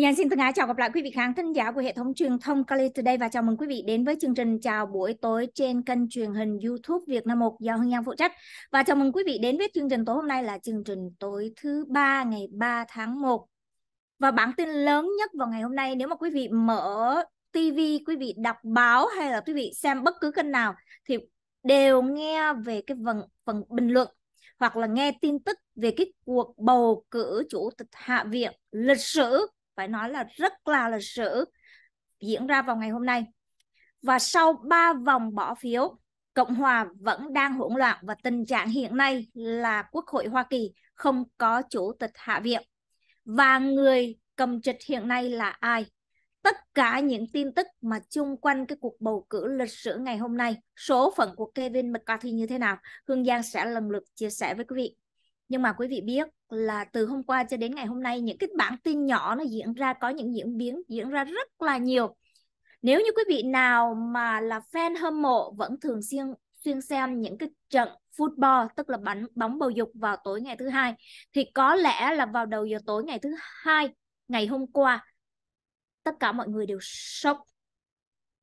nhân xin thân ái chào gặp lại quý vị khán thính giả của hệ thống truyền thông Kali Today và chào mừng quý vị đến với chương trình chào buổi tối trên kênh truyền hình YouTube Việt Nam 1 do Hương Giang phụ trách. Và chào mừng quý vị đến với chương trình tối hôm nay là chương trình tối thứ ba ngày 3 tháng 1. Và bản tin lớn nhất vào ngày hôm nay nếu mà quý vị mở TV, quý vị đọc báo hay là quý vị xem bất cứ kênh nào thì đều nghe về cái phần phần bình luận hoặc là nghe tin tức về cái cuộc bầu cử chủ tịch hạ viện lịch sử phải nói là rất là lịch sử diễn ra vào ngày hôm nay. Và sau 3 vòng bỏ phiếu, Cộng hòa vẫn đang hỗn loạn và tình trạng hiện nay là Quốc hội Hoa Kỳ không có chủ tịch Hạ viện. Và người cầm trịch hiện nay là ai? Tất cả những tin tức mà chung quanh cái cuộc bầu cử lịch sử ngày hôm nay, số phận của Kevin McCarthy như thế nào, Hương Giang sẽ lần lượt chia sẻ với quý vị. Nhưng mà quý vị biết là từ hôm qua cho đến ngày hôm nay những cái bản tin nhỏ nó diễn ra có những diễn biến diễn ra rất là nhiều nếu như quý vị nào mà là fan hâm mộ vẫn thường xuyên xuyên xem những cái trận football tức là bắn bóng bầu dục vào tối ngày thứ hai thì có lẽ là vào đầu giờ tối ngày thứ hai ngày hôm qua tất cả mọi người đều sốc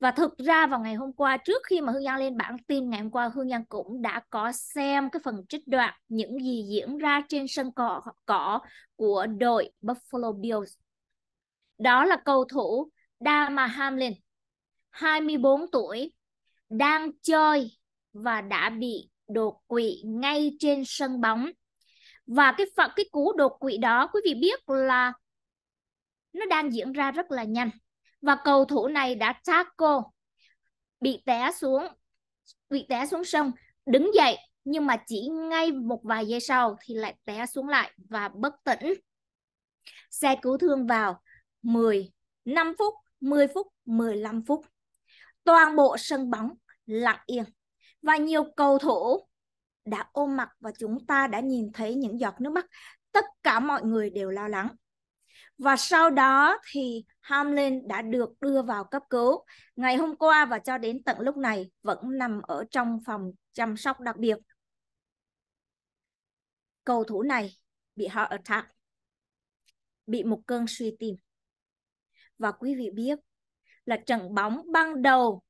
và thực ra vào ngày hôm qua trước khi mà Hương Giang lên bản tin ngày hôm qua Hương Giang cũng đã có xem cái phần trích đoạn những gì diễn ra trên sân cỏ cỏ của đội Buffalo Bills. Đó là cầu thủ Dama Hamlin, 24 tuổi, đang chơi và đã bị đột quỵ ngay trên sân bóng. Và cái phần cái cú đột quỵ đó quý vị biết là nó đang diễn ra rất là nhanh và cầu thủ này đã tackle bị té xuống bị té xuống sông đứng dậy nhưng mà chỉ ngay một vài giây sau thì lại té xuống lại và bất tỉnh xe cứu thương vào 10 5 phút 10 phút 15 phút toàn bộ sân bóng lặng yên và nhiều cầu thủ đã ôm mặt và chúng ta đã nhìn thấy những giọt nước mắt tất cả mọi người đều lo lắng và sau đó thì Hamlin đã được đưa vào cấp cứu. Ngày hôm qua và cho đến tận lúc này vẫn nằm ở trong phòng chăm sóc đặc biệt. Cầu thủ này bị họ attack, bị một cơn suy tim. Và quý vị biết là trận bóng ban đầu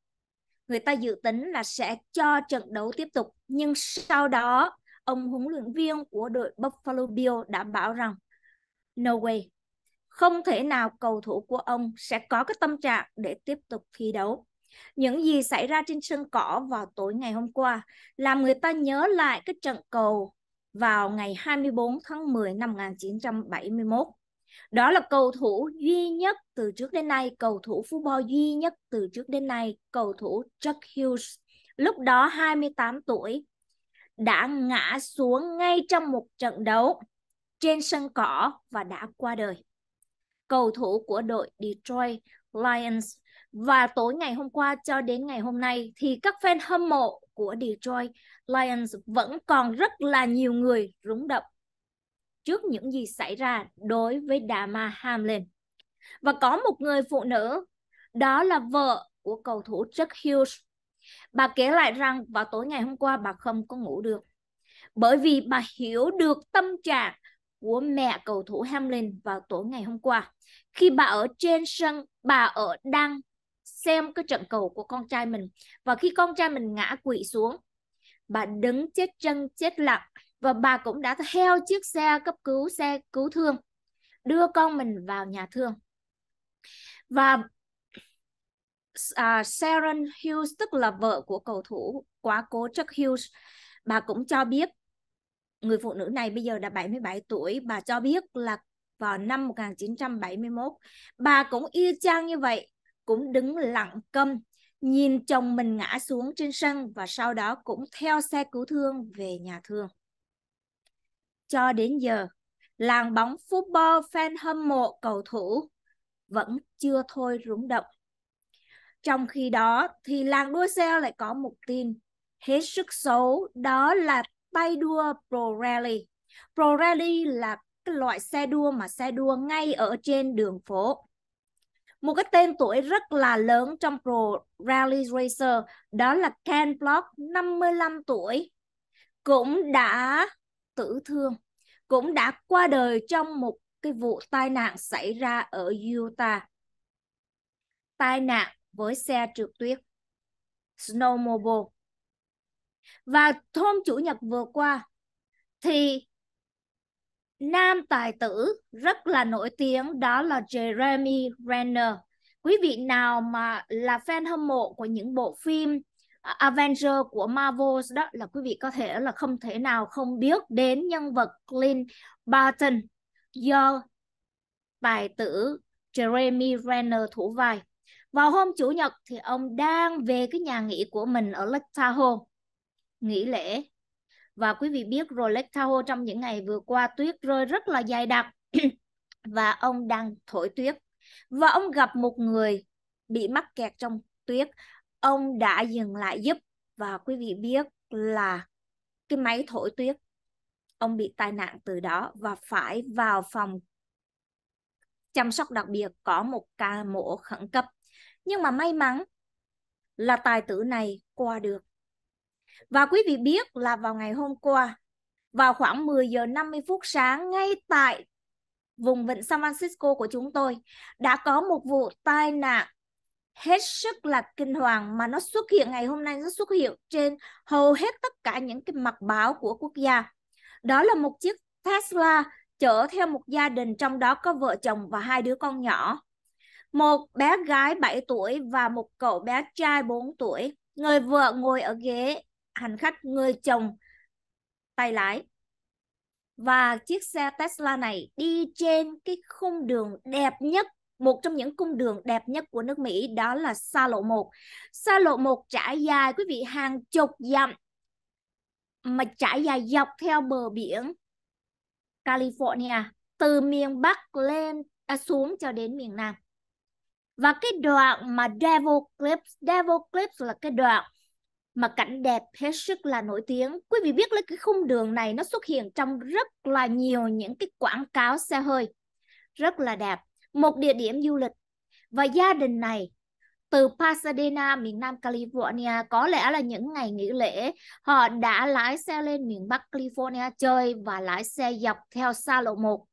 người ta dự tính là sẽ cho trận đấu tiếp tục nhưng sau đó ông huấn luyện viên của đội Buffalo Bill đã bảo rằng no way không thể nào cầu thủ của ông sẽ có cái tâm trạng để tiếp tục thi đấu. Những gì xảy ra trên sân cỏ vào tối ngày hôm qua làm người ta nhớ lại cái trận cầu vào ngày 24 tháng 10 năm 1971. Đó là cầu thủ duy nhất từ trước đến nay, cầu thủ football duy nhất từ trước đến nay, cầu thủ Chuck Hughes, lúc đó 28 tuổi, đã ngã xuống ngay trong một trận đấu trên sân cỏ và đã qua đời cầu thủ của đội Detroit Lions. Và tối ngày hôm qua cho đến ngày hôm nay thì các fan hâm mộ của Detroit Lions vẫn còn rất là nhiều người rúng động trước những gì xảy ra đối với Dama Hamlin. Và có một người phụ nữ, đó là vợ của cầu thủ Chuck Hughes. Bà kể lại rằng vào tối ngày hôm qua bà không có ngủ được bởi vì bà hiểu được tâm trạng của mẹ cầu thủ Hamlin vào tối ngày hôm qua. Khi bà ở trên sân, bà ở đang xem cái trận cầu của con trai mình và khi con trai mình ngã quỵ xuống, bà đứng chết chân chết lặng và bà cũng đã theo chiếc xe cấp cứu xe cứu thương đưa con mình vào nhà thương. Và uh, Sharon Hughes tức là vợ của cầu thủ quá cố Chuck Hughes, bà cũng cho biết người phụ nữ này bây giờ đã 77 tuổi, bà cho biết là vào năm 1971, bà cũng y chang như vậy, cũng đứng lặng câm, nhìn chồng mình ngã xuống trên sân và sau đó cũng theo xe cứu thương về nhà thương. Cho đến giờ, làng bóng football fan hâm mộ cầu thủ vẫn chưa thôi rúng động. Trong khi đó thì làng đua xe lại có một tin hết sức xấu đó là tay đua Pro Rally. Pro Rally là cái loại xe đua mà xe đua ngay ở trên đường phố. Một cái tên tuổi rất là lớn trong Pro Rally Racer đó là Ken Block 55 tuổi cũng đã tử thương, cũng đã qua đời trong một cái vụ tai nạn xảy ra ở Utah. Tai nạn với xe trượt tuyết, snowmobile và hôm chủ nhật vừa qua thì nam tài tử rất là nổi tiếng đó là Jeremy Renner. Quý vị nào mà là fan hâm mộ của những bộ phim à, Avenger của Marvel đó là quý vị có thể là không thể nào không biết đến nhân vật Clint Barton do tài tử Jeremy Renner thủ vai. Vào hôm Chủ nhật thì ông đang về cái nhà nghỉ của mình ở Lake Tahoe nghỉ lễ và quý vị biết Rolex Lake Tahoe trong những ngày vừa qua tuyết rơi rất là dày đặc và ông đang thổi tuyết và ông gặp một người bị mắc kẹt trong tuyết ông đã dừng lại giúp và quý vị biết là cái máy thổi tuyết ông bị tai nạn từ đó và phải vào phòng chăm sóc đặc biệt có một ca mổ khẩn cấp nhưng mà may mắn là tài tử này qua được và quý vị biết là vào ngày hôm qua, vào khoảng 10 giờ 50 phút sáng ngay tại vùng vịnh San Francisco của chúng tôi đã có một vụ tai nạn hết sức là kinh hoàng mà nó xuất hiện ngày hôm nay nó xuất hiện trên hầu hết tất cả những cái mặt báo của quốc gia. Đó là một chiếc Tesla chở theo một gia đình trong đó có vợ chồng và hai đứa con nhỏ. Một bé gái 7 tuổi và một cậu bé trai 4 tuổi. Người vợ ngồi ở ghế hành khách người chồng tay lái và chiếc xe Tesla này đi trên cái khung đường đẹp nhất một trong những cung đường đẹp nhất của nước Mỹ đó là xa lộ 1. Xa lộ 1 trải dài quý vị hàng chục dặm mà trải dài dọc theo bờ biển California từ miền Bắc lên à, xuống cho đến miền Nam. Và cái đoạn mà Devil Clips, Devil Clips là cái đoạn mà cảnh đẹp hết sức là nổi tiếng. Quý vị biết là cái khung đường này nó xuất hiện trong rất là nhiều những cái quảng cáo xe hơi. Rất là đẹp. Một địa điểm du lịch. Và gia đình này từ Pasadena, miền Nam California, có lẽ là những ngày nghỉ lễ, họ đã lái xe lên miền Bắc California chơi và lái xe dọc theo xa lộ 1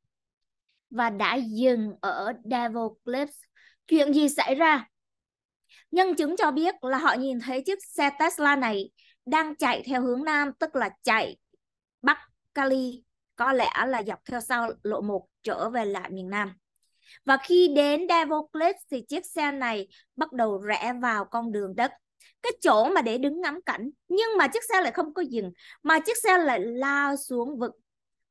và đã dừng ở Devil Cliffs. Chuyện gì xảy ra? Nhân chứng cho biết là họ nhìn thấy chiếc xe Tesla này đang chạy theo hướng Nam, tức là chạy Bắc Cali, có lẽ là dọc theo sau lộ 1 trở về lại miền Nam. Và khi đến Devocles thì chiếc xe này bắt đầu rẽ vào con đường đất. Cái chỗ mà để đứng ngắm cảnh, nhưng mà chiếc xe lại không có dừng, mà chiếc xe lại lao xuống vực.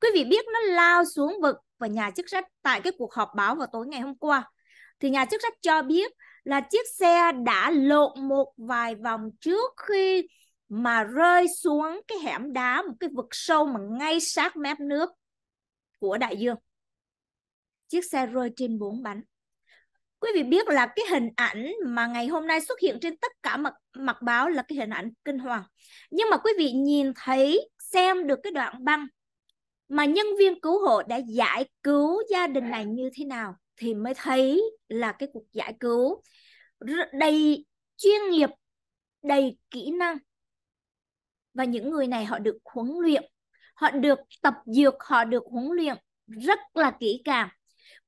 Quý vị biết nó lao xuống vực và nhà chức trách tại cái cuộc họp báo vào tối ngày hôm qua. Thì nhà chức trách cho biết là chiếc xe đã lộn một vài vòng trước khi mà rơi xuống cái hẻm đá một cái vực sâu mà ngay sát mép nước của đại dương chiếc xe rơi trên bốn bánh quý vị biết là cái hình ảnh mà ngày hôm nay xuất hiện trên tất cả mặt mặt báo là cái hình ảnh kinh hoàng nhưng mà quý vị nhìn thấy xem được cái đoạn băng mà nhân viên cứu hộ đã giải cứu gia đình này như thế nào thì mới thấy là cái cuộc giải cứu đầy chuyên nghiệp đầy kỹ năng và những người này họ được huấn luyện họ được tập dược họ được huấn luyện rất là kỹ càng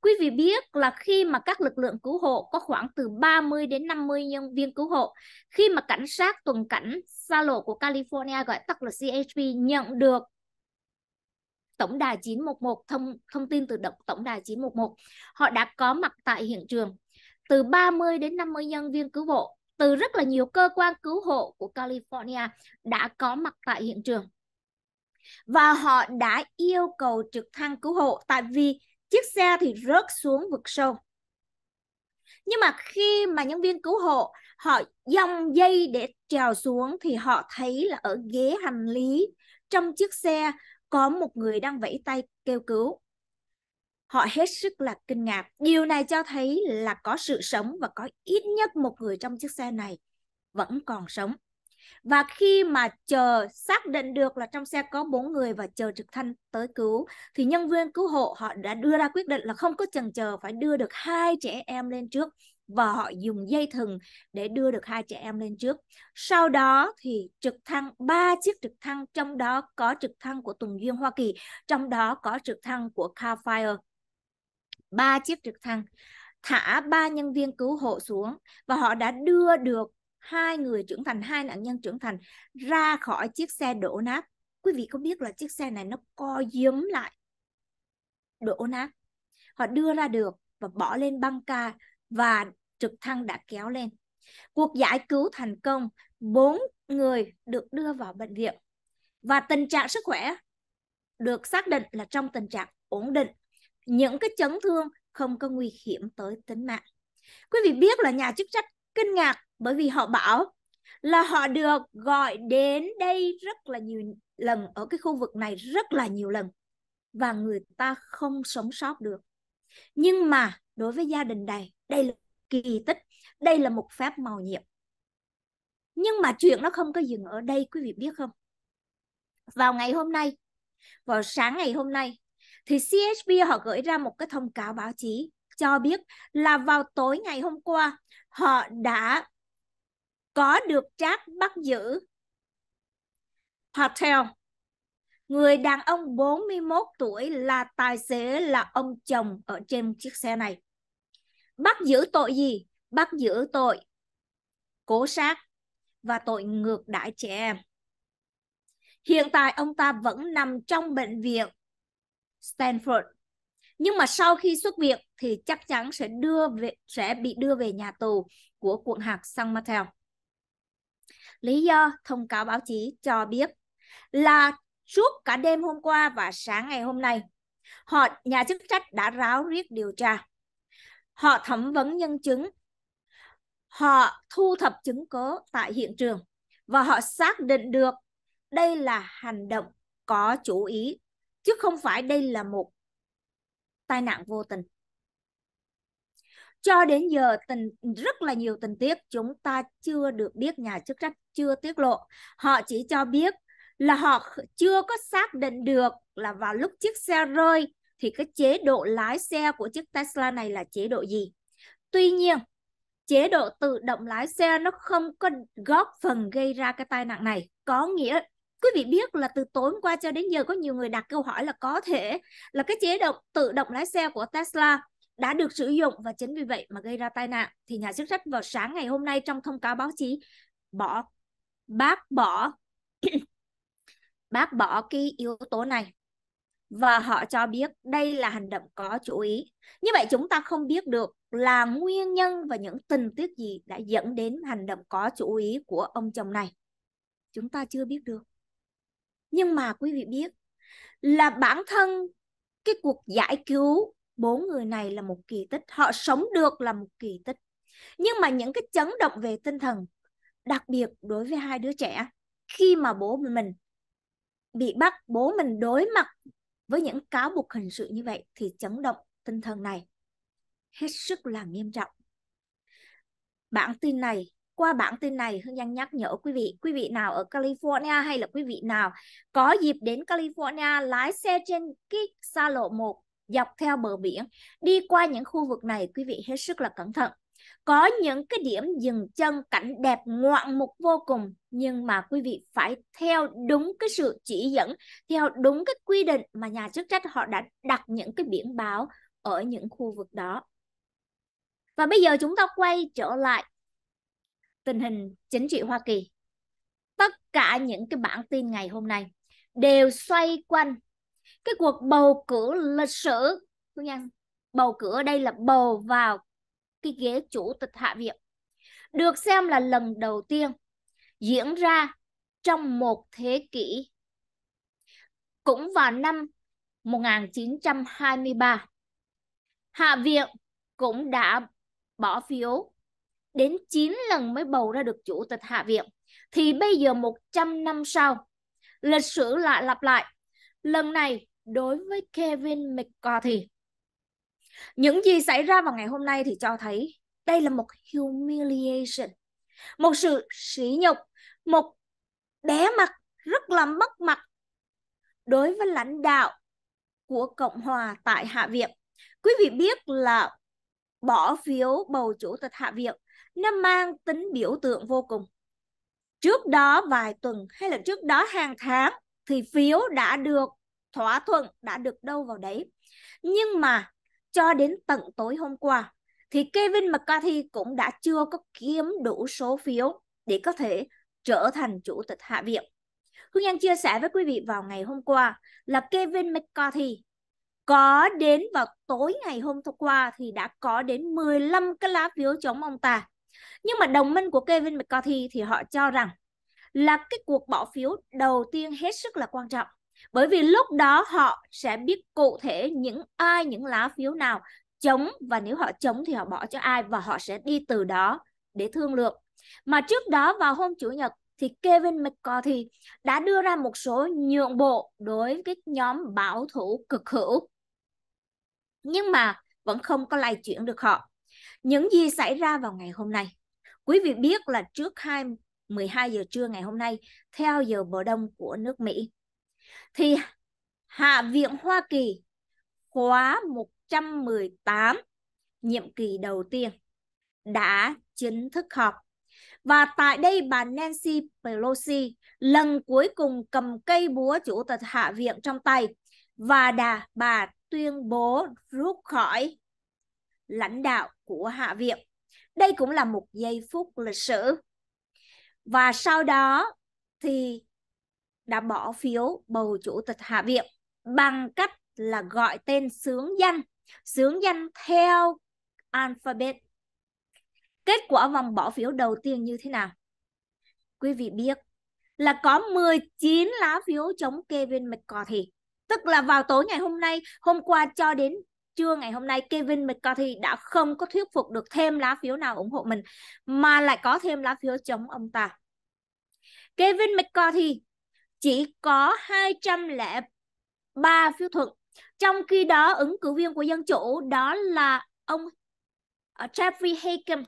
Quý vị biết là khi mà các lực lượng cứu hộ có khoảng từ 30 đến 50 nhân viên cứu hộ, khi mà cảnh sát tuần cảnh xa lộ của California gọi tắt là CHP nhận được tổng đài 911 thông thông tin từ động tổng đài 911 họ đã có mặt tại hiện trường từ 30 đến 50 nhân viên cứu hộ từ rất là nhiều cơ quan cứu hộ của California đã có mặt tại hiện trường và họ đã yêu cầu trực thăng cứu hộ tại vì chiếc xe thì rớt xuống vực sâu nhưng mà khi mà nhân viên cứu hộ họ dòng dây để trèo xuống thì họ thấy là ở ghế hành lý trong chiếc xe có một người đang vẫy tay kêu cứu. Họ hết sức là kinh ngạc. Điều này cho thấy là có sự sống và có ít nhất một người trong chiếc xe này vẫn còn sống. Và khi mà chờ xác định được là trong xe có bốn người và chờ trực thăng tới cứu thì nhân viên cứu hộ họ đã đưa ra quyết định là không có chần chờ phải đưa được hai trẻ em lên trước và họ dùng dây thừng để đưa được hai trẻ em lên trước. Sau đó thì trực thăng ba chiếc trực thăng trong đó có trực thăng của Tùng Duyên Hoa Kỳ, trong đó có trực thăng của Carfire. Ba chiếc trực thăng thả ba nhân viên cứu hộ xuống và họ đã đưa được hai người trưởng thành, hai nạn nhân trưởng thành ra khỏi chiếc xe đổ nát. Quý vị có biết là chiếc xe này nó co giấm lại đổ nát. Họ đưa ra được và bỏ lên băng ca và trực thăng đã kéo lên. Cuộc giải cứu thành công, bốn người được đưa vào bệnh viện và tình trạng sức khỏe được xác định là trong tình trạng ổn định. Những cái chấn thương không có nguy hiểm tới tính mạng. Quý vị biết là nhà chức trách kinh ngạc bởi vì họ bảo là họ được gọi đến đây rất là nhiều lần ở cái khu vực này rất là nhiều lần và người ta không sống sót được. Nhưng mà đối với gia đình này, đây kỳ tích đây là một pháp màu nhiệm nhưng mà chuyện nó không có dừng ở đây quý vị biết không vào ngày hôm nay vào sáng ngày hôm nay thì CHP họ gửi ra một cái thông cáo báo chí cho biết là vào tối ngày hôm qua họ đã có được trác bắt giữ Patel người đàn ông 41 tuổi là tài xế là ông chồng ở trên chiếc xe này bắt giữ tội gì bắt giữ tội cố sát và tội ngược đãi trẻ em hiện tại ông ta vẫn nằm trong bệnh viện Stanford nhưng mà sau khi xuất viện thì chắc chắn sẽ đưa về, sẽ bị đưa về nhà tù của quận hạt San Mateo. Lý do thông cáo báo chí cho biết là suốt cả đêm hôm qua và sáng ngày hôm nay, họ nhà chức trách đã ráo riết điều tra họ thẩm vấn nhân chứng họ thu thập chứng cứ tại hiện trường và họ xác định được đây là hành động có chủ ý chứ không phải đây là một tai nạn vô tình cho đến giờ tình rất là nhiều tình tiết chúng ta chưa được biết nhà chức trách chưa tiết lộ họ chỉ cho biết là họ chưa có xác định được là vào lúc chiếc xe rơi thì cái chế độ lái xe của chiếc Tesla này là chế độ gì. Tuy nhiên, chế độ tự động lái xe nó không có góp phần gây ra cái tai nạn này. Có nghĩa quý vị biết là từ tối hôm qua cho đến giờ có nhiều người đặt câu hỏi là có thể là cái chế độ tự động lái xe của Tesla đã được sử dụng và chính vì vậy mà gây ra tai nạn thì nhà chức trách vào sáng ngày hôm nay trong thông cáo báo chí bỏ bác bỏ bác bỏ cái yếu tố này và họ cho biết đây là hành động có chủ ý. Như vậy chúng ta không biết được là nguyên nhân và những tình tiết gì đã dẫn đến hành động có chủ ý của ông chồng này. Chúng ta chưa biết được. Nhưng mà quý vị biết là bản thân cái cuộc giải cứu bốn người này là một kỳ tích, họ sống được là một kỳ tích. Nhưng mà những cái chấn động về tinh thần, đặc biệt đối với hai đứa trẻ khi mà bố mình bị bắt bố mình đối mặt với những cáo buộc hình sự như vậy thì chấn động tinh thần này hết sức là nghiêm trọng. Bản tin này, qua bản tin này Hương Giang nhắc nhở quý vị, quý vị nào ở California hay là quý vị nào có dịp đến California lái xe trên cái xa lộ 1 dọc theo bờ biển, đi qua những khu vực này quý vị hết sức là cẩn thận có những cái điểm dừng chân cảnh đẹp ngoạn mục vô cùng nhưng mà quý vị phải theo đúng cái sự chỉ dẫn theo đúng cái quy định mà nhà chức trách họ đã đặt những cái biển báo ở những khu vực đó và bây giờ chúng ta quay trở lại tình hình chính trị Hoa Kỳ tất cả những cái bản tin ngày hôm nay đều xoay quanh cái cuộc bầu cử lịch sử bầu cử ở đây là bầu vào cái ghế chủ tịch Hạ viện được xem là lần đầu tiên diễn ra trong một thế kỷ. Cũng vào năm 1923, Hạ viện cũng đã bỏ phiếu đến 9 lần mới bầu ra được chủ tịch Hạ viện. Thì bây giờ 100 năm sau, lịch sử lại lặp lại. Lần này đối với Kevin McCarthy những gì xảy ra vào ngày hôm nay thì cho thấy đây là một humiliation, một sự sỉ nhục, một bé mặt rất là mất mặt đối với lãnh đạo của Cộng hòa tại Hạ viện. Quý vị biết là bỏ phiếu bầu chủ tịch Hạ viện nó mang tính biểu tượng vô cùng. Trước đó vài tuần hay là trước đó hàng tháng thì phiếu đã được thỏa thuận, đã được đâu vào đấy. Nhưng mà cho đến tận tối hôm qua thì Kevin McCarthy cũng đã chưa có kiếm đủ số phiếu để có thể trở thành chủ tịch Hạ viện. Hương Anh chia sẻ với quý vị vào ngày hôm qua là Kevin McCarthy có đến vào tối ngày hôm qua thì đã có đến 15 cái lá phiếu chống ông ta. Nhưng mà đồng minh của Kevin McCarthy thì họ cho rằng là cái cuộc bỏ phiếu đầu tiên hết sức là quan trọng bởi vì lúc đó họ sẽ biết cụ thể những ai những lá phiếu nào chống và nếu họ chống thì họ bỏ cho ai và họ sẽ đi từ đó để thương lượng mà trước đó vào hôm chủ nhật thì Kevin McCarthy đã đưa ra một số nhượng bộ đối với cái nhóm bảo thủ cực hữu nhưng mà vẫn không có lay chuyển được họ những gì xảy ra vào ngày hôm nay quý vị biết là trước 2 12 giờ trưa ngày hôm nay theo giờ bờ đông của nước Mỹ thì Hạ viện Hoa Kỳ khóa 118 nhiệm kỳ đầu tiên đã chính thức họp. Và tại đây bà Nancy Pelosi lần cuối cùng cầm cây búa chủ tịch Hạ viện trong tay và đà bà tuyên bố rút khỏi lãnh đạo của Hạ viện. Đây cũng là một giây phút lịch sử. Và sau đó thì đã bỏ phiếu bầu chủ tịch Hạ viện bằng cách là gọi tên sướng danh, sướng danh theo alphabet. Kết quả vòng bỏ phiếu đầu tiên như thế nào? Quý vị biết là có 19 lá phiếu chống Kevin McCarthy. Tức là vào tối ngày hôm nay, hôm qua cho đến trưa ngày hôm nay Kevin McCarthy đã không có thuyết phục được thêm lá phiếu nào ủng hộ mình mà lại có thêm lá phiếu chống ông ta. Kevin McCarthy chỉ có 203 phiếu thuận. Trong khi đó, ứng cử viên của Dân Chủ đó là ông ờ, Jeffrey Hakem.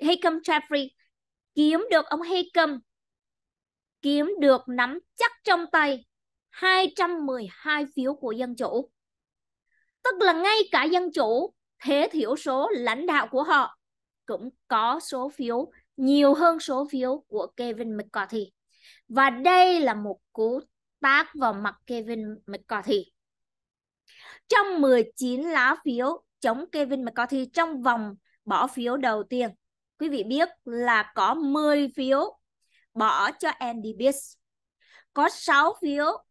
Hakem Jeffrey kiếm được ông Hakem kiếm được nắm chắc trong tay 212 phiếu của Dân Chủ. Tức là ngay cả Dân Chủ, thế thiểu số lãnh đạo của họ cũng có số phiếu nhiều hơn số phiếu của Kevin McCarthy và đây là một cú tác vào mặt Kevin McCarthy. Trong 19 lá phiếu chống Kevin McCarthy trong vòng bỏ phiếu đầu tiên, quý vị biết là có 10 phiếu bỏ cho Andy Biss. Có 6 phiếu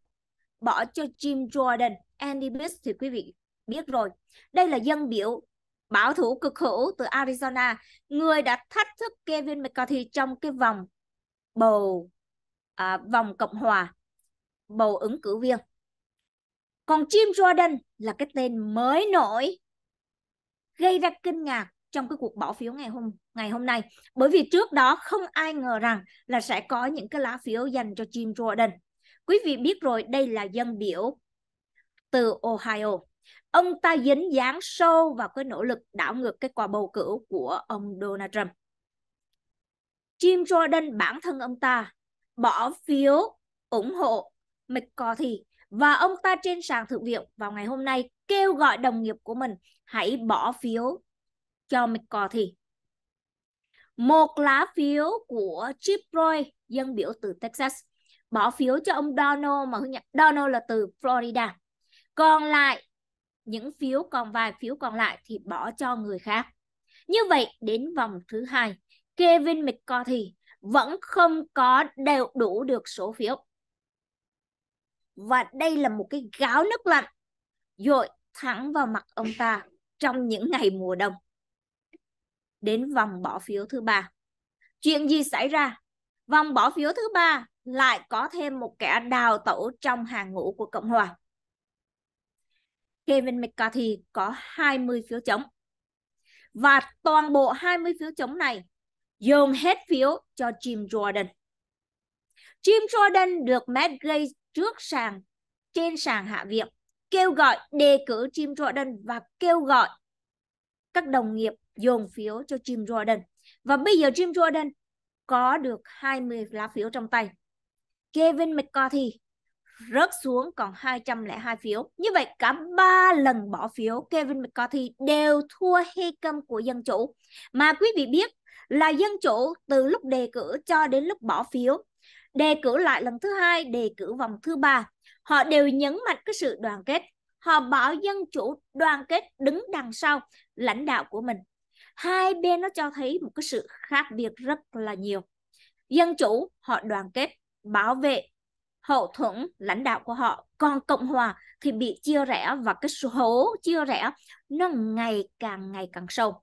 bỏ cho Jim Jordan. Andy Biss thì quý vị biết rồi. Đây là dân biểu bảo thủ cực hữu từ Arizona, người đã thách thức Kevin McCarthy trong cái vòng bầu à, vòng Cộng Hòa bầu ứng cử viên. Còn Jim Jordan là cái tên mới nổi gây ra kinh ngạc trong cái cuộc bỏ phiếu ngày hôm ngày hôm nay bởi vì trước đó không ai ngờ rằng là sẽ có những cái lá phiếu dành cho Jim Jordan. Quý vị biết rồi, đây là dân biểu từ Ohio. Ông ta dính dáng sâu vào cái nỗ lực đảo ngược cái quả bầu cử của ông Donald Trump. Jim Jordan bản thân ông ta bỏ phiếu ủng hộ McCarthy và ông ta trên sàn thượng viện vào ngày hôm nay kêu gọi đồng nghiệp của mình hãy bỏ phiếu cho McCarthy. Một lá phiếu của Chip Roy, dân biểu từ Texas, bỏ phiếu cho ông Donald mà nhận Donald là từ Florida. Còn lại những phiếu còn vài phiếu còn lại thì bỏ cho người khác. Như vậy đến vòng thứ hai, Kevin McCarthy vẫn không có đều đủ được số phiếu và đây là một cái gáo nước lạnh dội thẳng vào mặt ông ta trong những ngày mùa đông đến vòng bỏ phiếu thứ ba chuyện gì xảy ra vòng bỏ phiếu thứ ba lại có thêm một kẻ đào tẩu trong hàng ngũ của cộng hòa Kevin McCarthy có 20 phiếu chống và toàn bộ 20 phiếu chống này dồn hết phiếu cho Jim Jordan. Jim Jordan được Matt Gray trước sàn trên sàn hạ viện kêu gọi đề cử Jim Jordan và kêu gọi các đồng nghiệp dồn phiếu cho Jim Jordan. Và bây giờ Jim Jordan có được 20 lá phiếu trong tay. Kevin McCarthy rớt xuống còn 202 phiếu. Như vậy cả ba lần bỏ phiếu Kevin McCarthy đều thua hay câm của Dân Chủ. Mà quý vị biết là dân chủ từ lúc đề cử cho đến lúc bỏ phiếu đề cử lại lần thứ hai đề cử vòng thứ ba họ đều nhấn mạnh cái sự đoàn kết họ bảo dân chủ đoàn kết đứng đằng sau lãnh đạo của mình hai bên nó cho thấy một cái sự khác biệt rất là nhiều dân chủ họ đoàn kết bảo vệ hậu thuẫn lãnh đạo của họ còn cộng hòa thì bị chia rẽ và cái số chia rẽ nó ngày càng ngày càng sâu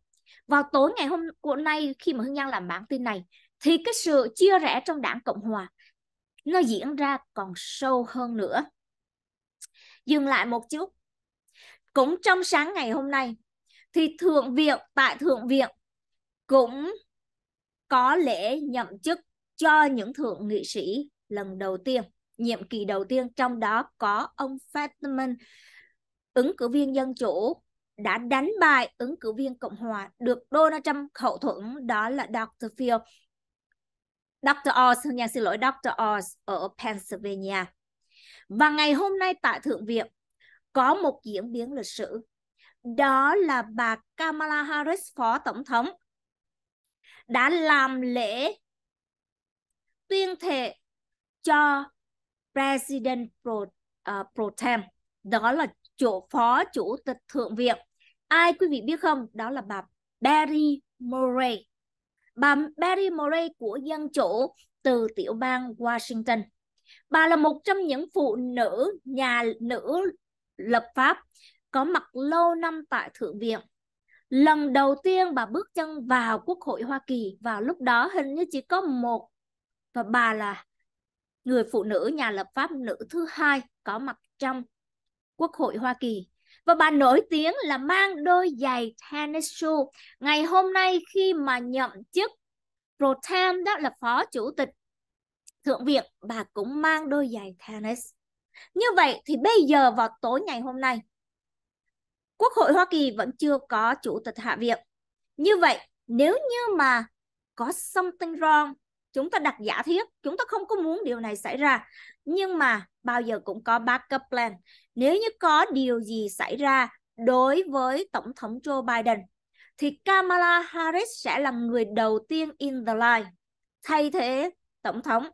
vào tối ngày hôm của nay khi mà Hương Giang làm bản tin này thì cái sự chia rẽ trong đảng Cộng Hòa nó diễn ra còn sâu hơn nữa. Dừng lại một chút. Cũng trong sáng ngày hôm nay thì Thượng viện tại Thượng viện cũng có lễ nhậm chức cho những thượng nghị sĩ lần đầu tiên, nhiệm kỳ đầu tiên trong đó có ông Fetterman, ứng cử viên dân chủ đã đánh bại ứng cử viên Cộng hòa được Donald Trump hậu thuẫn đó là Dr. Phil Dr. Oz, nhà Giang xin lỗi Dr. Oz ở Pennsylvania. Và ngày hôm nay tại Thượng viện có một diễn biến lịch sử. Đó là bà Kamala Harris, Phó Tổng thống, đã làm lễ tuyên thệ cho President Pro, uh, Pro Tem, đó là chủ phó chủ tịch Thượng viện Ai quý vị biết không? Đó là bà Barry Murray. Bà Barry Murray của dân chủ từ tiểu bang Washington. Bà là một trong những phụ nữ nhà nữ lập pháp có mặt lâu năm tại Thượng viện. Lần đầu tiên bà bước chân vào Quốc hội Hoa Kỳ vào lúc đó hình như chỉ có một và bà là người phụ nữ nhà lập pháp nữ thứ hai có mặt trong Quốc hội Hoa Kỳ và bà nổi tiếng là mang đôi giày tennis shoe. Ngày hôm nay khi mà nhậm chức pro tem đó là phó chủ tịch thượng viện bà cũng mang đôi giày tennis. Như vậy thì bây giờ vào tối ngày hôm nay Quốc hội Hoa Kỳ vẫn chưa có chủ tịch hạ viện. Như vậy nếu như mà có something wrong chúng ta đặt giả thiết chúng ta không có muốn điều này xảy ra nhưng mà bao giờ cũng có backup plan nếu như có điều gì xảy ra đối với tổng thống Joe Biden thì Kamala Harris sẽ là người đầu tiên in the line thay thế tổng thống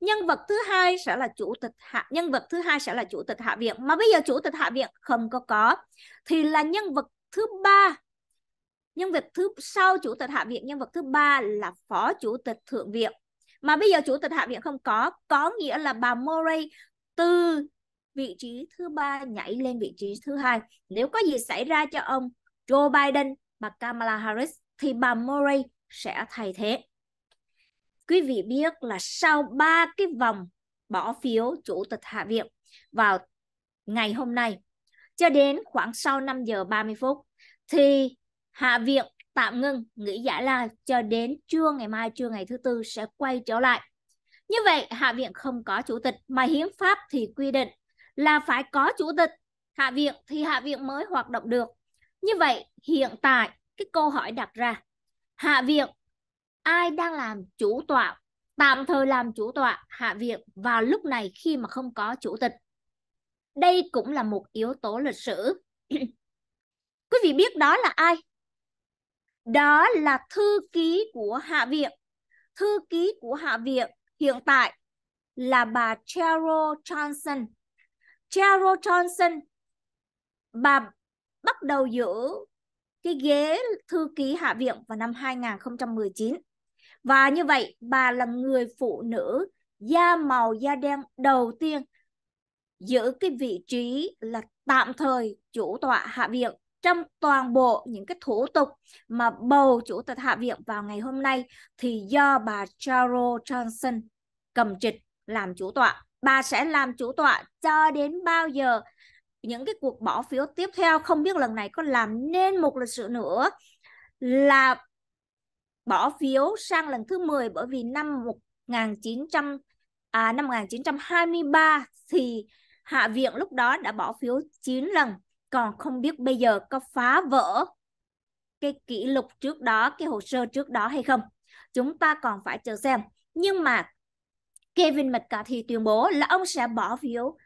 nhân vật thứ hai sẽ là chủ tịch hạ nhân vật thứ hai sẽ là chủ tịch hạ viện mà bây giờ chủ tịch hạ viện không có có thì là nhân vật thứ ba Nhân vật thứ sau chủ tịch Hạ viện, nhân vật thứ ba là phó chủ tịch Thượng viện. Mà bây giờ chủ tịch Hạ viện không có, có nghĩa là bà Murray từ vị trí thứ ba nhảy lên vị trí thứ hai. Nếu có gì xảy ra cho ông Joe Biden, bà Kamala Harris thì bà Murray sẽ thay thế. Quý vị biết là sau ba cái vòng bỏ phiếu chủ tịch Hạ viện vào ngày hôm nay cho đến khoảng sau 5 giờ 30 phút thì hạ viện tạm ngưng nghỉ giải lao cho đến trưa ngày mai trưa ngày thứ tư sẽ quay trở lại như vậy hạ viện không có chủ tịch mà hiến pháp thì quy định là phải có chủ tịch hạ viện thì hạ viện mới hoạt động được như vậy hiện tại cái câu hỏi đặt ra hạ viện ai đang làm chủ tọa tạm thời làm chủ tọa hạ viện vào lúc này khi mà không có chủ tịch đây cũng là một yếu tố lịch sử quý vị biết đó là ai đó là thư ký của Hạ viện. Thư ký của Hạ viện hiện tại là bà Cheryl Johnson. Cheryl Johnson bà bắt đầu giữ cái ghế thư ký Hạ viện vào năm 2019. Và như vậy bà là người phụ nữ da màu da đen đầu tiên giữ cái vị trí là tạm thời chủ tọa Hạ viện trong toàn bộ những cái thủ tục mà bầu chủ tịch Hạ viện vào ngày hôm nay thì do bà Charles Johnson cầm trịch làm chủ tọa. Bà sẽ làm chủ tọa cho đến bao giờ những cái cuộc bỏ phiếu tiếp theo không biết lần này có làm nên một lịch sử nữa là bỏ phiếu sang lần thứ 10 bởi vì năm 1900 à, năm 1923 thì Hạ viện lúc đó đã bỏ phiếu 9 lần còn không biết bây giờ có phá vỡ cái kỷ lục trước đó cái hồ sơ trước đó hay không chúng ta còn phải chờ xem nhưng mà Kevin McCarthy tuyên bố là ông sẽ bỏ phiếu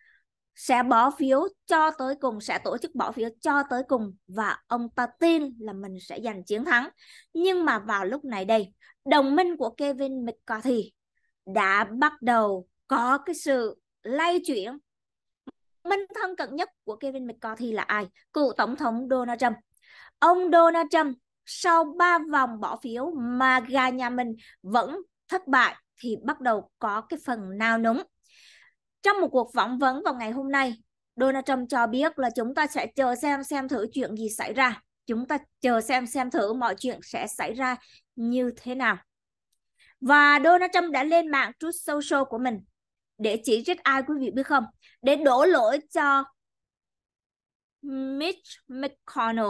sẽ bỏ phiếu cho tới cùng sẽ tổ chức bỏ phiếu cho tới cùng và ông ta tin là mình sẽ giành chiến thắng nhưng mà vào lúc này đây đồng minh của Kevin McCarthy đã bắt đầu có cái sự lay chuyển Minh thân cận nhất của Kevin McCarthy là ai? Cựu Tổng thống Donald Trump. Ông Donald Trump sau 3 vòng bỏ phiếu mà gà nhà mình vẫn thất bại thì bắt đầu có cái phần nao núng. Trong một cuộc phỏng vấn vào ngày hôm nay, Donald Trump cho biết là chúng ta sẽ chờ xem xem thử chuyện gì xảy ra. Chúng ta chờ xem xem thử mọi chuyện sẽ xảy ra như thế nào. Và Donald Trump đã lên mạng Truth Social của mình để chỉ trích ai quý vị biết không? Để đổ lỗi cho Mitch McConnell,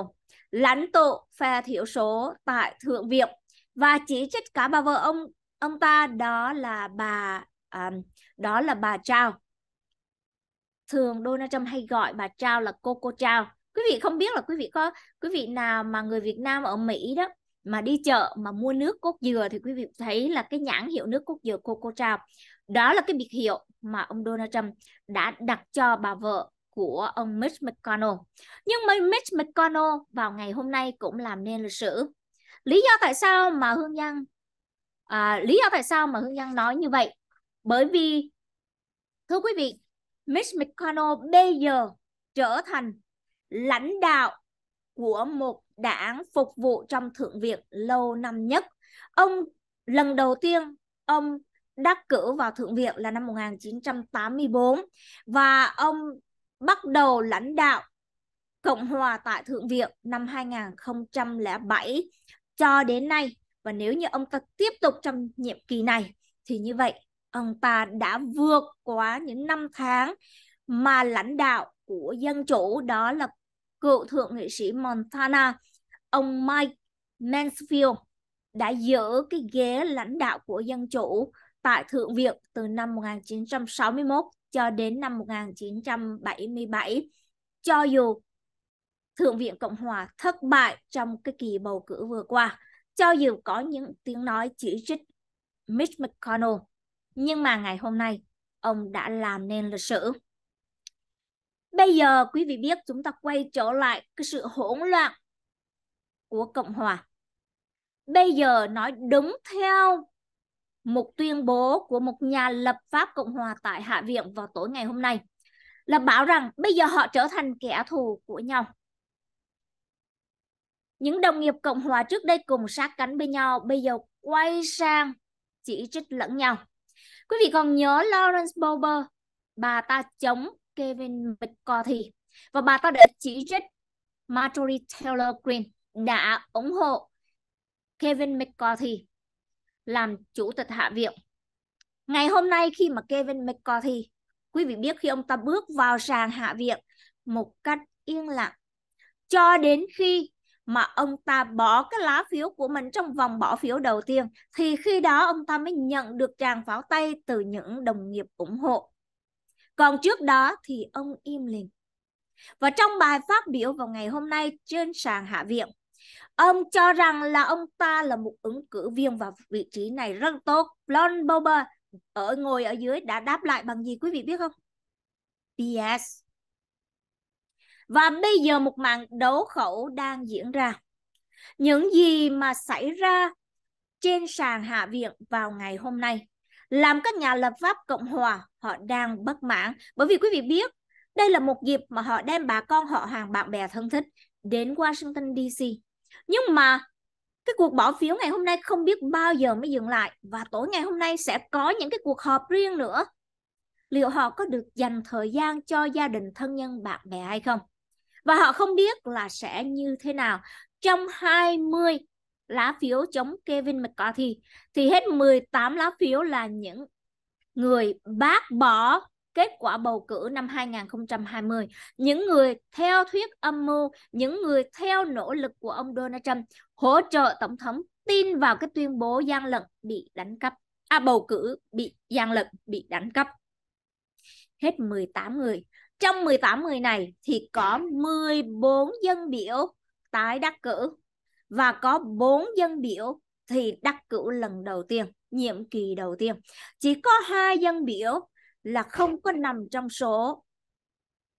lãnh tụ phe thiểu số tại Thượng viện và chỉ trích cả bà vợ ông ông ta đó là bà à, đó là bà Trao. Thường Donald Trump hay gọi bà Trao là cô cô Trao. Quý vị không biết là quý vị có quý vị nào mà người Việt Nam ở Mỹ đó mà đi chợ mà mua nước cốt dừa thì quý vị thấy là cái nhãn hiệu nước cốt dừa Coco Trump đó là cái biệt hiệu mà ông Donald Trump đã đặt cho bà vợ của ông Mitch McConnell. Nhưng mà Mitch McConnell vào ngày hôm nay cũng làm nên lịch sử. Lý do tại sao mà Hương Giang à, lý do tại sao mà Hương Giang nói như vậy? Bởi vì thưa quý vị, Mitch McConnell bây giờ trở thành lãnh đạo của một đảng phục vụ trong Thượng viện lâu năm nhất. Ông lần đầu tiên ông đắc cử vào Thượng viện là năm 1984 và ông bắt đầu lãnh đạo Cộng hòa tại Thượng viện năm 2007 cho đến nay và nếu như ông ta tiếp tục trong nhiệm kỳ này thì như vậy ông ta đã vượt qua những năm tháng mà lãnh đạo của dân chủ đó là cựu thượng nghị sĩ Montana, ông Mike Mansfield đã giữ cái ghế lãnh đạo của Dân Chủ tại Thượng viện từ năm 1961 cho đến năm 1977, cho dù Thượng viện Cộng Hòa thất bại trong cái kỳ bầu cử vừa qua, cho dù có những tiếng nói chỉ trích Mitch McConnell. Nhưng mà ngày hôm nay, ông đã làm nên lịch sử. Bây giờ quý vị biết chúng ta quay trở lại cái sự hỗn loạn của Cộng Hòa. Bây giờ nói đúng theo một tuyên bố của một nhà lập pháp Cộng Hòa tại Hạ viện vào tối ngày hôm nay là bảo rằng bây giờ họ trở thành kẻ thù của nhau. Những đồng nghiệp Cộng Hòa trước đây cùng sát cánh bên nhau, bây giờ quay sang chỉ trích lẫn nhau. Quý vị còn nhớ Lawrence Bober, bà ta chống Kevin McCarthy và bà ta đã chỉ trích Marjorie Taylor Greene đã ủng hộ Kevin McCarthy làm chủ tịch Hạ viện. Ngày hôm nay khi mà Kevin McCarthy, quý vị biết khi ông ta bước vào sàn Hạ viện một cách yên lặng cho đến khi mà ông ta bỏ cái lá phiếu của mình trong vòng bỏ phiếu đầu tiên thì khi đó ông ta mới nhận được tràng pháo tay từ những đồng nghiệp ủng hộ còn trước đó thì ông im lìm. Và trong bài phát biểu vào ngày hôm nay trên sàn Hạ viện, ông cho rằng là ông ta là một ứng cử viên vào vị trí này rất tốt. Lon Bober ở ngồi ở dưới đã đáp lại bằng gì quý vị biết không? BS. Và bây giờ một màn đấu khẩu đang diễn ra. Những gì mà xảy ra trên sàn Hạ viện vào ngày hôm nay làm các nhà lập pháp Cộng Hòa họ đang bất mãn bởi vì quý vị biết đây là một dịp mà họ đem bà con họ hàng bạn bè thân thích đến Washington DC. Nhưng mà cái cuộc bỏ phiếu ngày hôm nay không biết bao giờ mới dừng lại và tối ngày hôm nay sẽ có những cái cuộc họp riêng nữa. Liệu họ có được dành thời gian cho gia đình thân nhân bạn bè hay không? Và họ không biết là sẽ như thế nào trong 20 lá phiếu chống Kevin McCarthy thì hết 18 lá phiếu là những người bác bỏ kết quả bầu cử năm 2020, những người theo thuyết âm mưu, những người theo nỗ lực của ông Donald Trump hỗ trợ tổng thống tin vào cái tuyên bố gian lận bị đánh cắp, à bầu cử bị gian lận bị đánh cắp. Hết 18 người. Trong 18 người này thì có 14 dân biểu tái đắc cử và có bốn dân biểu thì đắc cử lần đầu tiên, nhiệm kỳ đầu tiên. Chỉ có hai dân biểu là không có nằm trong số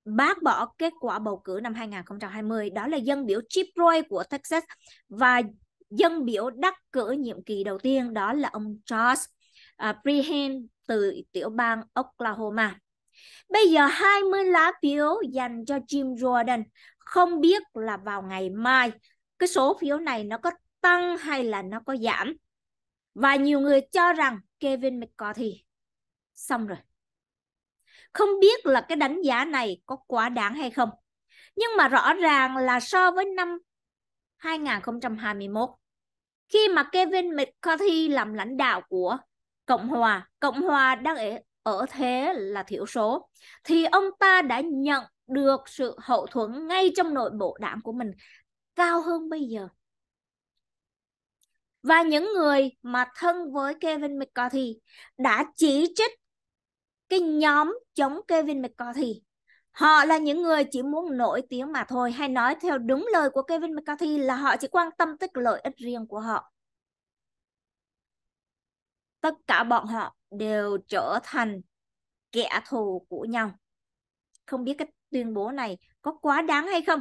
bác bỏ kết quả bầu cử năm 2020 đó là dân biểu Chip Roy của Texas và dân biểu đắc cử nhiệm kỳ đầu tiên đó là ông Charles uh, từ tiểu bang Oklahoma. Bây giờ 20 lá phiếu dành cho Jim Jordan không biết là vào ngày mai cái số phiếu này nó có tăng hay là nó có giảm và nhiều người cho rằng Kevin McCarthy xong rồi không biết là cái đánh giá này có quá đáng hay không nhưng mà rõ ràng là so với năm 2021 khi mà Kevin McCarthy làm lãnh đạo của Cộng hòa, Cộng hòa đang ở, ở thế là thiểu số thì ông ta đã nhận được sự hậu thuẫn ngay trong nội bộ đảng của mình cao hơn bây giờ và những người mà thân với Kevin McCarthy đã chỉ trích cái nhóm chống Kevin McCarthy họ là những người chỉ muốn nổi tiếng mà thôi hay nói theo đúng lời của Kevin McCarthy là họ chỉ quan tâm tới lợi ích riêng của họ tất cả bọn họ đều trở thành kẻ thù của nhau không biết cái tuyên bố này có quá đáng hay không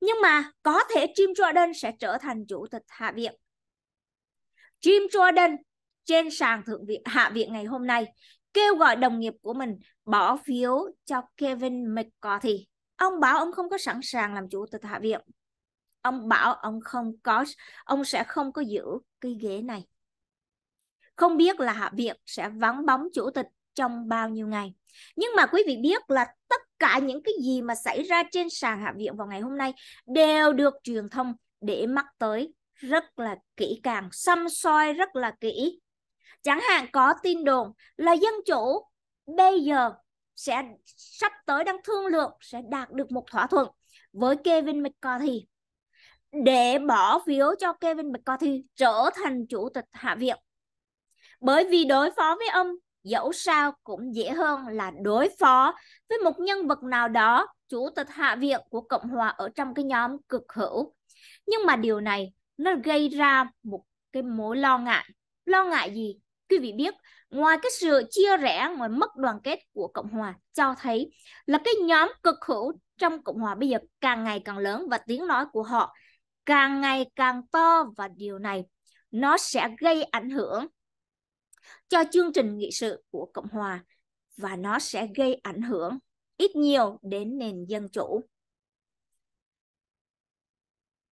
nhưng mà có thể Jim Jordan sẽ trở thành chủ tịch Hạ viện. Jim Jordan trên sàn thượng viện Hạ viện ngày hôm nay kêu gọi đồng nghiệp của mình bỏ phiếu cho Kevin McCarthy. Ông bảo ông không có sẵn sàng làm chủ tịch Hạ viện. Ông bảo ông không có ông sẽ không có giữ cái ghế này. Không biết là Hạ viện sẽ vắng bóng chủ tịch trong bao nhiêu ngày. Nhưng mà quý vị biết là tất cả những cái gì mà xảy ra trên sàn hạ viện vào ngày hôm nay đều được truyền thông để mắc tới rất là kỹ càng, xăm soi rất là kỹ. Chẳng hạn có tin đồn là dân chủ bây giờ sẽ sắp tới đang thương lượng sẽ đạt được một thỏa thuận với Kevin McCarthy để bỏ phiếu cho Kevin McCarthy trở thành chủ tịch Hạ viện. Bởi vì đối phó với ông dẫu sao cũng dễ hơn là đối phó với một nhân vật nào đó chủ tịch hạ viện của cộng hòa ở trong cái nhóm cực hữu nhưng mà điều này nó gây ra một cái mối lo ngại lo ngại gì quý vị biết ngoài cái sự chia rẽ ngoài mất đoàn kết của cộng hòa cho thấy là cái nhóm cực hữu trong cộng hòa bây giờ càng ngày càng lớn và tiếng nói của họ càng ngày càng to và điều này nó sẽ gây ảnh hưởng cho chương trình nghị sự của Cộng hòa và nó sẽ gây ảnh hưởng ít nhiều đến nền dân chủ.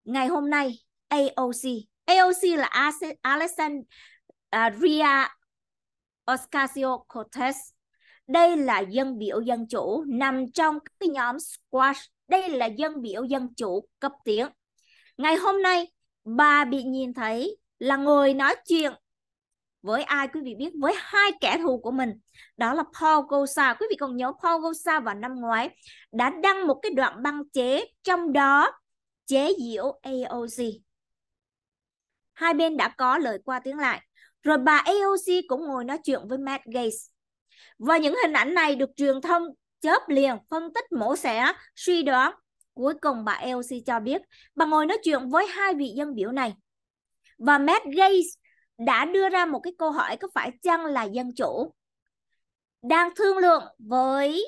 Ngày hôm nay, AOC, AOC là Alexandria à, Ocasio-Cortez. Đây là dân biểu dân chủ nằm trong cái nhóm Squash. Đây là dân biểu dân chủ cấp tiến. Ngày hôm nay, bà bị nhìn thấy là ngồi nói chuyện với ai quý vị biết với hai kẻ thù của mình đó là Paul Gosar quý vị còn nhớ Paul Gosar vào năm ngoái đã đăng một cái đoạn băng chế trong đó chế diễu AOC hai bên đã có lời qua tiếng lại rồi bà AOC cũng ngồi nói chuyện với Matt Gates và những hình ảnh này được truyền thông chớp liền phân tích mổ xẻ suy đoán cuối cùng bà AOC cho biết bà ngồi nói chuyện với hai vị dân biểu này và Matt Gates đã đưa ra một cái câu hỏi có phải chăng là dân chủ đang thương lượng với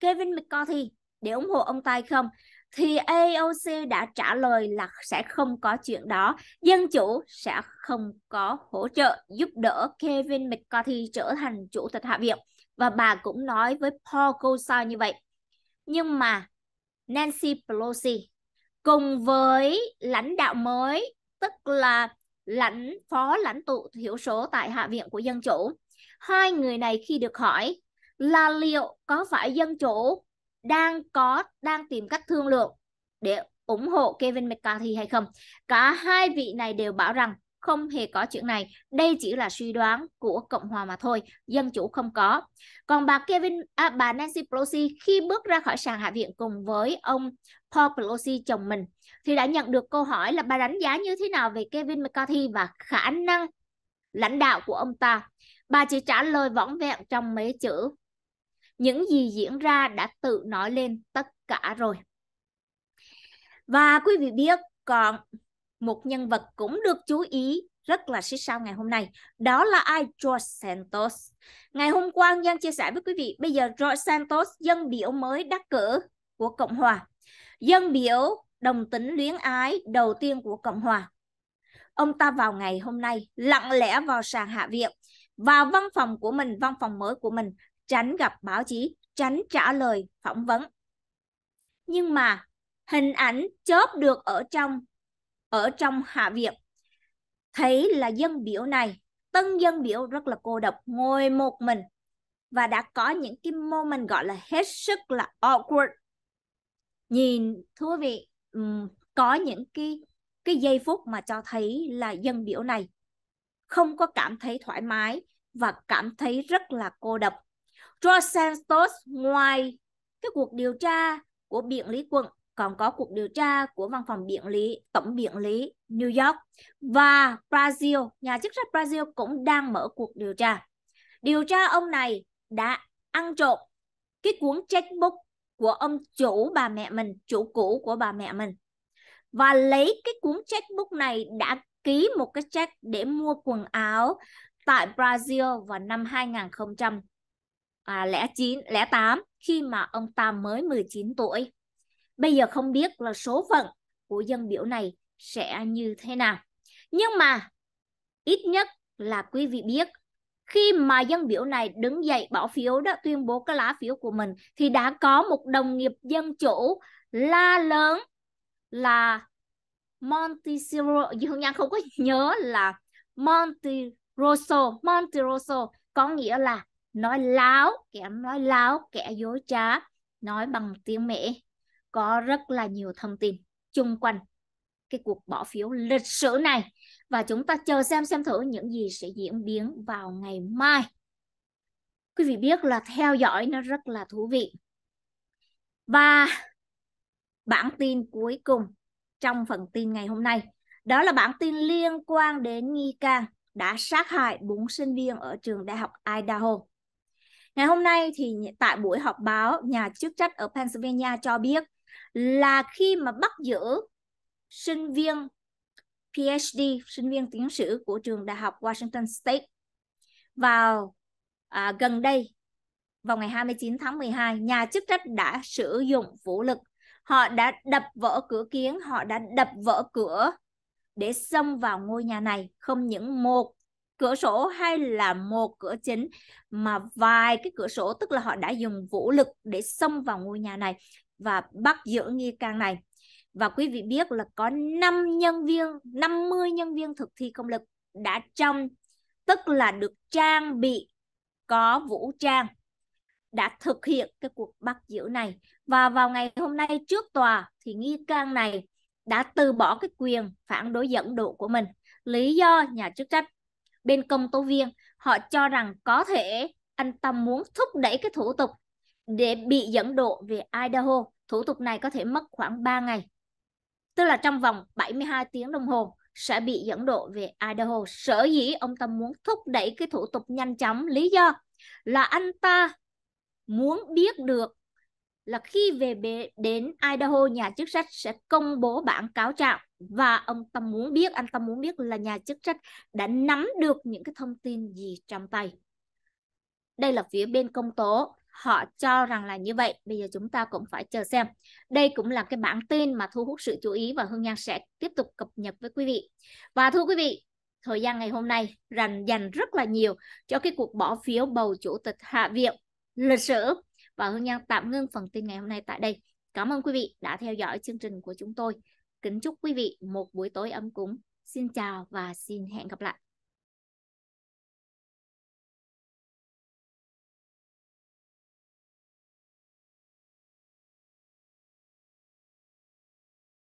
Kevin McCarthy để ủng hộ ông Tài không thì AOC đã trả lời là sẽ không có chuyện đó. Dân chủ sẽ không có hỗ trợ giúp đỡ Kevin McCarthy trở thành chủ tịch Hạ viện và bà cũng nói với Paul Gosar như vậy. Nhưng mà Nancy Pelosi cùng với lãnh đạo mới tức là lãnh phó lãnh tụ thiểu số tại Hạ viện của Dân Chủ. Hai người này khi được hỏi là liệu có phải Dân Chủ đang có đang tìm cách thương lượng để ủng hộ Kevin McCarthy hay không? Cả hai vị này đều bảo rằng không hề có chuyện này. Đây chỉ là suy đoán của Cộng hòa mà thôi, dân chủ không có. Còn bà Kevin à, bà Nancy Pelosi khi bước ra khỏi sàn Hạ viện cùng với ông Paul Pelosi chồng mình thì đã nhận được câu hỏi là bà đánh giá như thế nào về Kevin McCarthy và khả năng lãnh đạo của ông ta. Bà chỉ trả lời võng vẹn trong mấy chữ. Những gì diễn ra đã tự nói lên tất cả rồi. Và quý vị biết còn một nhân vật cũng được chú ý rất là xích sao ngày hôm nay. Đó là ai? George Santos. Ngày hôm qua dân chia sẻ với quý vị, bây giờ George Santos dân biểu mới đắc cử của Cộng hòa. Dân biểu đồng tính luyến ái đầu tiên của Cộng hòa. Ông ta vào ngày hôm nay lặng lẽ vào sàn hạ viện, vào văn phòng của mình, văn phòng mới của mình, tránh gặp báo chí, tránh trả lời phỏng vấn. Nhưng mà hình ảnh chớp được ở trong ở trong hạ viện thấy là dân biểu này tân dân biểu rất là cô độc ngồi một mình và đã có những cái moment gọi là hết sức là awkward nhìn thú vị có những cái cái giây phút mà cho thấy là dân biểu này không có cảm thấy thoải mái và cảm thấy rất là cô độc. George Santos ngoài cái cuộc điều tra của biện lý quận còn có cuộc điều tra của văn phòng biện lý tổng biện lý New York và Brazil nhà chức trách Brazil cũng đang mở cuộc điều tra điều tra ông này đã ăn trộm cái cuốn checkbook của ông chủ bà mẹ mình chủ cũ của bà mẹ mình và lấy cái cuốn checkbook này đã ký một cái check để mua quần áo tại Brazil vào năm 2009 08 à, khi mà ông ta mới 19 tuổi. Bây giờ không biết là số phận của dân biểu này sẽ như thế nào. Nhưng mà ít nhất là quý vị biết khi mà dân biểu này đứng dậy bỏ phiếu đó tuyên bố cái lá phiếu của mình thì đã có một đồng nghiệp dân chủ la lớn là Montesiro Dương Nhan không có nhớ là Monterosso Monterosso có nghĩa là nói láo kẻ nói láo kẻ dối trá nói bằng tiếng mẹ có rất là nhiều thông tin chung quanh cái cuộc bỏ phiếu lịch sử này và chúng ta chờ xem xem thử những gì sẽ diễn biến vào ngày mai. Quý vị biết là theo dõi nó rất là thú vị. Và bản tin cuối cùng trong phần tin ngày hôm nay, đó là bản tin liên quan đến nghi can đã sát hại bốn sinh viên ở trường đại học Idaho. Ngày hôm nay thì tại buổi họp báo, nhà chức trách ở Pennsylvania cho biết là khi mà bắt giữ sinh viên PhD, sinh viên tiến sĩ của trường Đại học Washington State. Vào à, gần đây, vào ngày 29 tháng 12, nhà chức trách đã sử dụng vũ lực. Họ đã đập vỡ cửa kiến, họ đã đập vỡ cửa để xông vào ngôi nhà này. Không những một cửa sổ hay là một cửa chính mà vài cái cửa sổ tức là họ đã dùng vũ lực để xông vào ngôi nhà này và bắt giữ nghi can này và quý vị biết là có 5 nhân viên, 50 nhân viên thực thi công lực đã trong, tức là được trang bị có vũ trang đã thực hiện cái cuộc bắt giữ này và vào ngày hôm nay trước tòa thì nghi can này đã từ bỏ cái quyền phản đối dẫn độ của mình lý do nhà chức trách bên công tố viên họ cho rằng có thể anh tâm muốn thúc đẩy cái thủ tục để bị dẫn độ về Idaho thủ tục này có thể mất khoảng 3 ngày tức là trong vòng 72 tiếng đồng hồ sẽ bị dẫn độ về Idaho. Sở dĩ ông ta muốn thúc đẩy cái thủ tục nhanh chóng lý do là anh ta muốn biết được là khi về đến Idaho nhà chức trách sẽ công bố bản cáo trạng và ông ta muốn biết anh ta muốn biết là nhà chức trách đã nắm được những cái thông tin gì trong tay. Đây là phía bên công tố họ cho rằng là như vậy bây giờ chúng ta cũng phải chờ xem đây cũng là cái bản tin mà thu hút sự chú ý và hương nhan sẽ tiếp tục cập nhật với quý vị và thưa quý vị thời gian ngày hôm nay dành dành rất là nhiều cho cái cuộc bỏ phiếu bầu chủ tịch hạ viện lịch sử và hương nhan tạm ngưng phần tin ngày hôm nay tại đây cảm ơn quý vị đã theo dõi chương trình của chúng tôi kính chúc quý vị một buổi tối ấm cúng xin chào và xin hẹn gặp lại